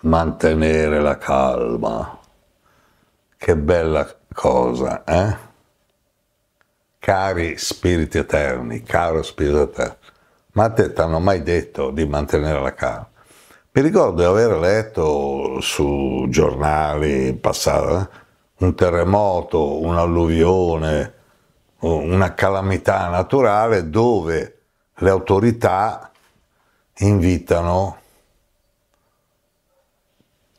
mantenere la calma. Che bella cosa, eh? Cari spiriti eterni, caro spirito eterno, ma a te ti hanno mai detto di mantenere la calma? Mi ricordo di aver letto su giornali passati eh? un terremoto, un'alluvione, una calamità naturale dove le autorità invitano a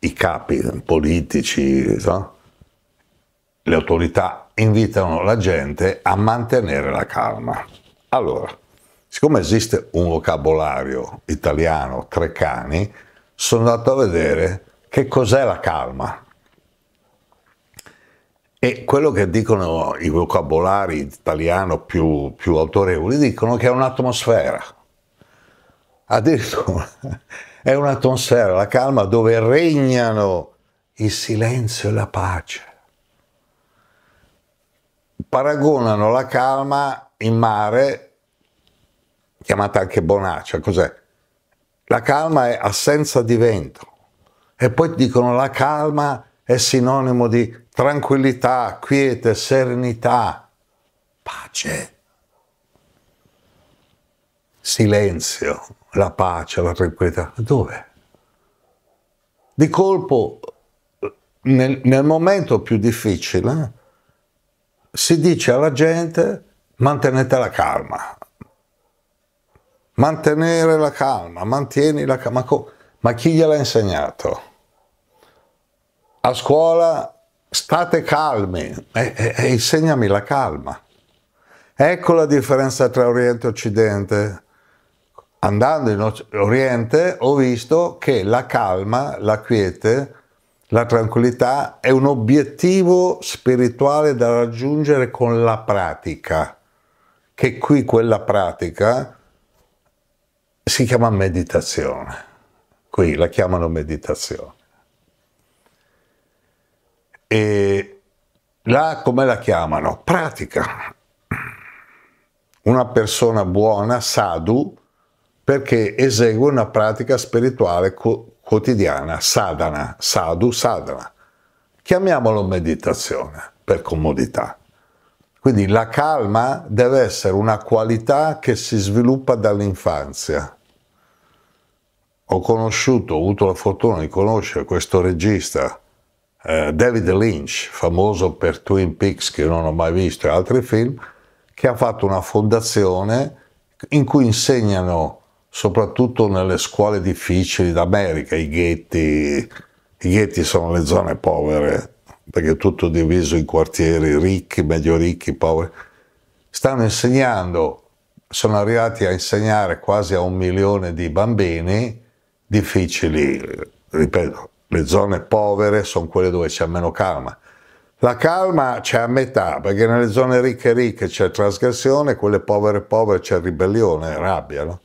i capi politici, no? le autorità invitano la gente a mantenere la calma. Allora, siccome esiste un vocabolario italiano tre cani, sono andato a vedere che cos'è la calma. E quello che dicono i vocabolari italiano più, più autorevoli dicono che è un'atmosfera. Addirittura è una tonsera, la calma dove regnano il silenzio e la pace. Paragonano la calma in mare, chiamata anche bonaccia, cos'è? La calma è assenza di vento. E poi dicono la calma è sinonimo di tranquillità, quiete, serenità, pace silenzio, la pace, la tranquillità. Dove? Di colpo, nel, nel momento più difficile, si dice alla gente mantenete la calma, mantenere la calma, mantieni la calma. Ma, ma chi gliel'ha insegnato? A scuola state calmi e, e, e insegnami la calma. Ecco la differenza tra Oriente e Occidente andando in Oriente ho visto che la calma, la quiete, la tranquillità è un obiettivo spirituale da raggiungere con la pratica, che qui quella pratica si chiama meditazione, qui la chiamano meditazione. E là come la chiamano? Pratica. Una persona buona, sadhu, perché esegue una pratica spirituale co quotidiana, sadhana, sadhu, sadhana. Chiamiamolo meditazione per comodità. Quindi la calma deve essere una qualità che si sviluppa dall'infanzia. Ho conosciuto, ho avuto la fortuna di conoscere questo regista, eh, David Lynch, famoso per Twin Peaks che non ho mai visto e altri film, che ha fatto una fondazione in cui insegnano soprattutto nelle scuole difficili d'America, i ghetti, i ghetti sono le zone povere, perché è tutto diviso in quartieri ricchi, medio ricchi, poveri, stanno insegnando, sono arrivati a insegnare quasi a un milione di bambini difficili, ripeto, le zone povere sono quelle dove c'è meno calma. La calma c'è a metà, perché nelle zone ricche ricche c'è trasgressione, quelle povere povere c'è ribellione, rabbia, no?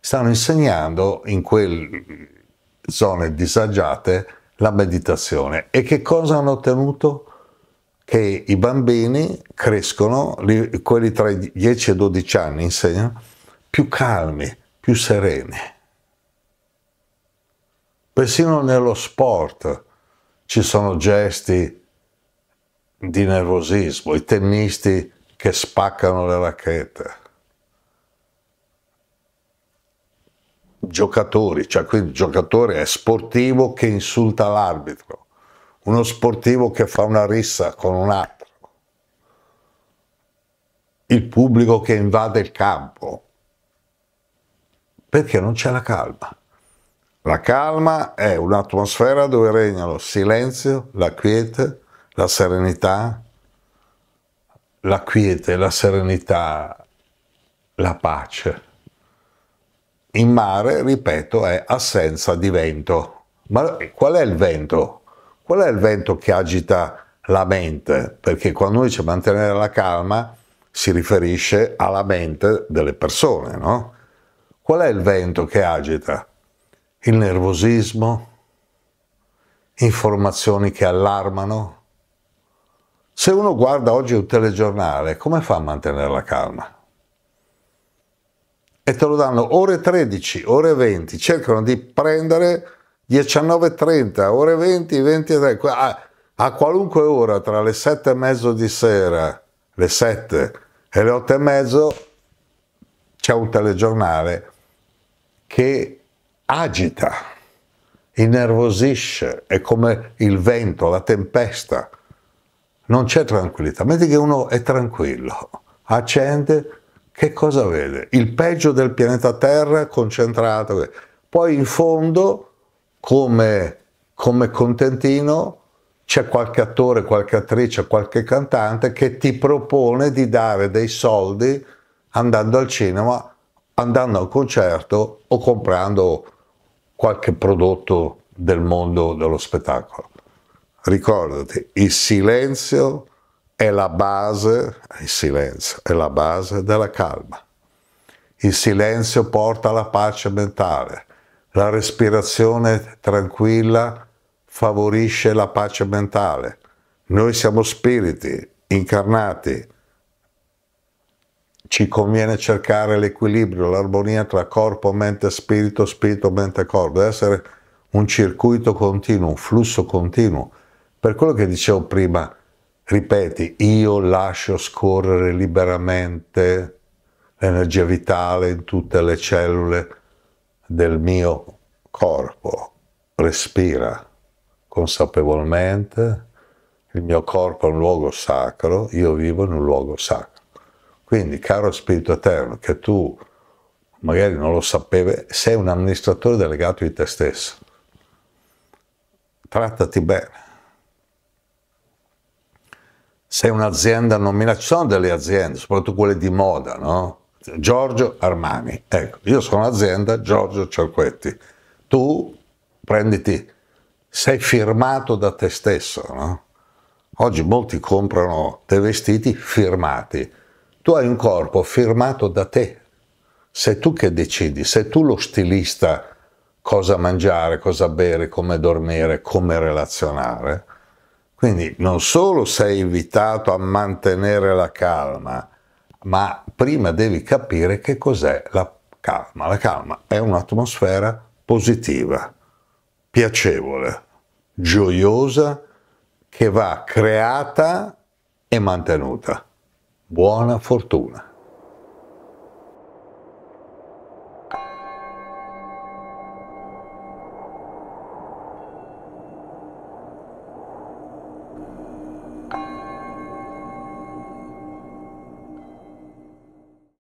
stanno insegnando in quelle zone disagiate la meditazione. E che cosa hanno ottenuto? Che i bambini crescono, quelli tra i 10 e i 12 anni insegnano, più calmi, più sereni. Persino nello sport ci sono gesti di nervosismo, i tennisti che spaccano le racchette. giocatori, cioè quindi il giocatore è sportivo che insulta l'arbitro, uno sportivo che fa una rissa con un altro, il pubblico che invade il campo, perché non c'è la calma. La calma è un'atmosfera dove regnano il silenzio, la quiete, la serenità, la quiete, la serenità, la pace in mare, ripeto, è assenza di vento. Ma qual è il vento? Qual è il vento che agita la mente? Perché quando noi dice mantenere la calma si riferisce alla mente delle persone, no? Qual è il vento che agita? Il nervosismo? Informazioni che allarmano? Se uno guarda oggi un telegiornale, come fa a mantenere la calma? e te lo danno ore 13, ore 20, cercano di prendere 19.30, ore 20, 23, a, a qualunque ora tra le 7 e mezzo di sera, le 7 e le 8 e mezzo c'è un telegiornale che agita, innervosisce, è come il vento, la tempesta, non c'è tranquillità, mentre che uno è tranquillo, accende, che cosa vede? Il peggio del pianeta Terra concentrato. Poi in fondo, come, come contentino, c'è qualche attore, qualche attrice, qualche cantante che ti propone di dare dei soldi andando al cinema, andando a un concerto o comprando qualche prodotto del mondo dello spettacolo. Ricordati, il silenzio è la base, il silenzio, è la base della calma. Il silenzio porta alla pace mentale. La respirazione tranquilla favorisce la pace mentale. Noi siamo spiriti incarnati. Ci conviene cercare l'equilibrio, l'armonia tra corpo, mente, spirito, spirito, mente, corpo. Deve essere un circuito continuo, un flusso continuo. Per quello che dicevo prima, ripeti, io lascio scorrere liberamente l'energia vitale in tutte le cellule del mio corpo, respira consapevolmente, il mio corpo è un luogo sacro, io vivo in un luogo sacro. Quindi, caro Spirito Eterno, che tu magari non lo sapevi, sei un amministratore delegato di te stesso. Trattati bene se un'azienda non mi ci sono delle aziende, soprattutto quelle di moda, no? Giorgio Armani, ecco, io sono un'azienda Giorgio Cerquetti, tu prenditi, sei firmato da te stesso, no? Oggi molti comprano dei vestiti firmati, tu hai un corpo firmato da te, sei tu che decidi, sei tu lo stilista cosa mangiare, cosa bere, come dormire, come relazionare quindi non solo sei invitato a mantenere la calma, ma prima devi capire che cos'è la calma. La calma è un'atmosfera positiva, piacevole, gioiosa, che va creata e mantenuta. Buona fortuna!